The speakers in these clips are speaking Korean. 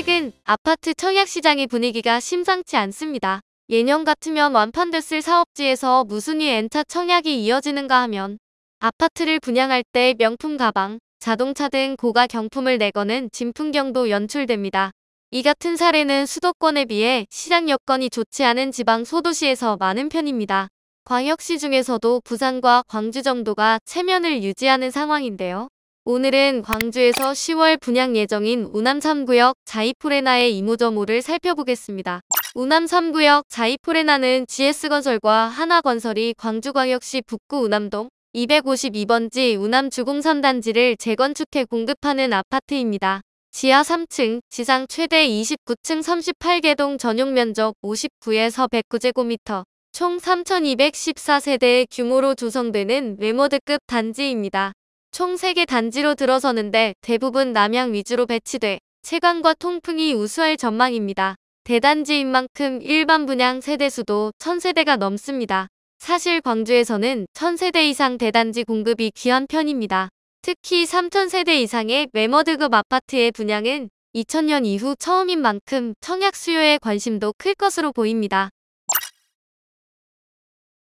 최근 아파트 청약시장의 분위기가 심상치 않습니다. 예년 같으면 완판됐을 사업지에서 무순위 엔차 청약이 이어지는가 하면 아파트를 분양할 때 명품 가방, 자동차 등 고가 경품을 내거는 진풍경도 연출됩니다. 이 같은 사례는 수도권에 비해 시장 여건이 좋지 않은 지방 소도시에서 많은 편입니다. 광역시 중에서도 부산과 광주 정도가 체면을 유지하는 상황인데요. 오늘은 광주에서 10월 분양 예정인 우남 3구역 자이포레나의 이모저모를 살펴보겠습니다. 우남 3구역 자이포레나는 GS건설과 하나건설이 광주광역시 북구 우남동 252번지 우남 주공선단지를 재건축해 공급하는 아파트입니다. 지하 3층, 지상 최대 29층 38개동 전용 면적 59에서 109제곱미터, 총 3,214세대의 규모로 조성되는 외모드급 단지입니다. 총 3개 단지로 들어서는데 대부분 남양 위주로 배치돼 채광과 통풍이 우수할 전망입니다. 대단지인 만큼 일반 분양 세대수도 1000세대가 넘습니다. 사실 광주에서는 1000세대 이상 대단지 공급이 귀한 편입니다. 특히 3000세대 이상의 메머드급 아파트의 분양은 2000년 이후 처음인 만큼 청약 수요에 관심도 클 것으로 보입니다.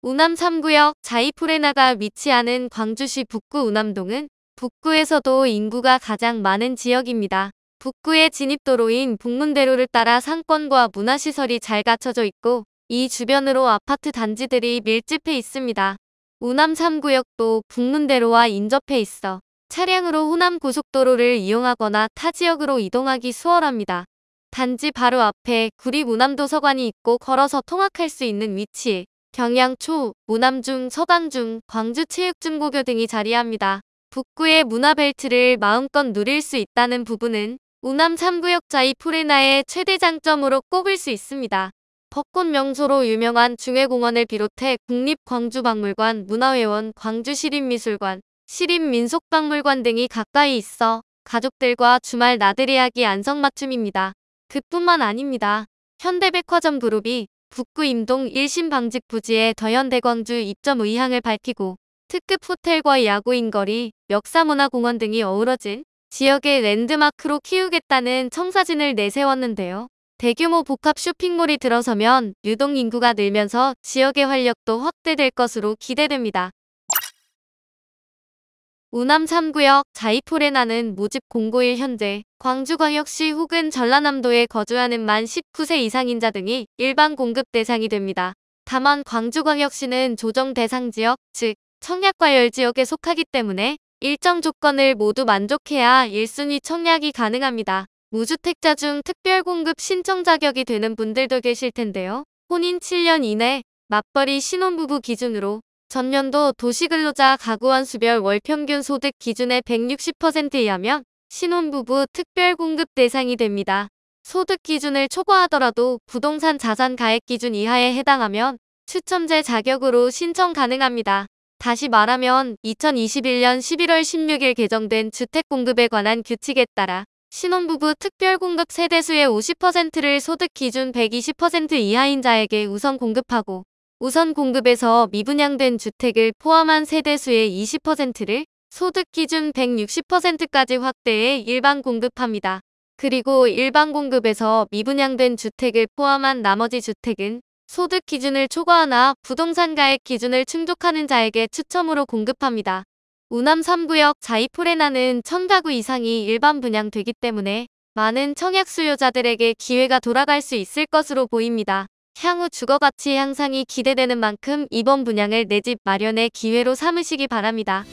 우남 3구역 자이프레나가 위치하는 광주시 북구 우남동은 북구에서도 인구가 가장 많은 지역입니다. 북구의 진입도로인 북문대로를 따라 상권과 문화시설이 잘 갖춰져 있고 이 주변으로 아파트 단지들이 밀집해 있습니다. 우남 3구역도 북문대로와 인접해 있어 차량으로 호남 고속도로를 이용하거나 타 지역으로 이동하기 수월합니다. 단지 바로 앞에 구립 우남도서관이 있고 걸어서 통학할 수 있는 위치에 경양초, 무남중 서강중, 광주체육중고교 등이 자리합니다. 북구의 문화벨트를 마음껏 누릴 수 있다는 부분은 우남 3구역자이 포레나의 최대 장점으로 꼽을 수 있습니다. 벚꽃 명소로 유명한 중해공원을 비롯해 국립광주박물관, 문화회원, 광주시립미술관, 시립민속박물관 등이 가까이 있어 가족들과 주말 나들이하기 안성맞춤입니다. 그뿐만 아닙니다. 현대백화점 그룹이 북구 임동 1심 방직 부지에 더현대광주 입점 의향을 밝히고 특급 호텔과 야구인 거리, 역사문화공원 등이 어우러진 지역의 랜드마크로 키우겠다는 청사진을 내세웠는데요. 대규모 복합 쇼핑몰이 들어서면 유동 인구가 늘면서 지역의 활력도 확대될 것으로 기대됩니다. 우남 3구역 자이포레나는 모집 공고일 현재 광주광역시 혹은 전라남도에 거주하는 만 19세 이상인자 등이 일반 공급 대상이 됩니다. 다만 광주광역시는 조정 대상 지역, 즉 청약과열 지역에 속하기 때문에 일정 조건을 모두 만족해야 1순위 청약이 가능합니다. 무주택자 중 특별공급 신청 자격이 되는 분들도 계실 텐데요. 혼인 7년 이내, 맞벌이 신혼부부 기준으로 전년도 도시근로자 가구원 수별 월평균 소득 기준의 160% 이하면 신혼부부 특별공급 대상이 됩니다. 소득 기준을 초과하더라도 부동산 자산 가액 기준 이하에 해당하면 추첨제 자격으로 신청 가능합니다. 다시 말하면 2021년 11월 16일 개정된 주택공급에 관한 규칙에 따라 신혼부부 특별공급 세대수의 50%를 소득 기준 120% 이하인 자에게 우선 공급하고 우선 공급에서 미분양된 주택을 포함한 세대수의 20%를 소득 기준 160%까지 확대해 일반 공급합니다. 그리고 일반 공급에서 미분양된 주택을 포함한 나머지 주택은 소득 기준을 초과하나 부동산 가액 기준을 충족하는 자에게 추첨으로 공급합니다. 우남 3구역 자이포레나는 1000가구 이상이 일반 분양되기 때문에 많은 청약 수요자들에게 기회가 돌아갈 수 있을 것으로 보입니다. 향후 주거가치 향상이 기대되는 만큼 이번 분양을 내 집 마련의 기회로 삼으시기 바랍니다.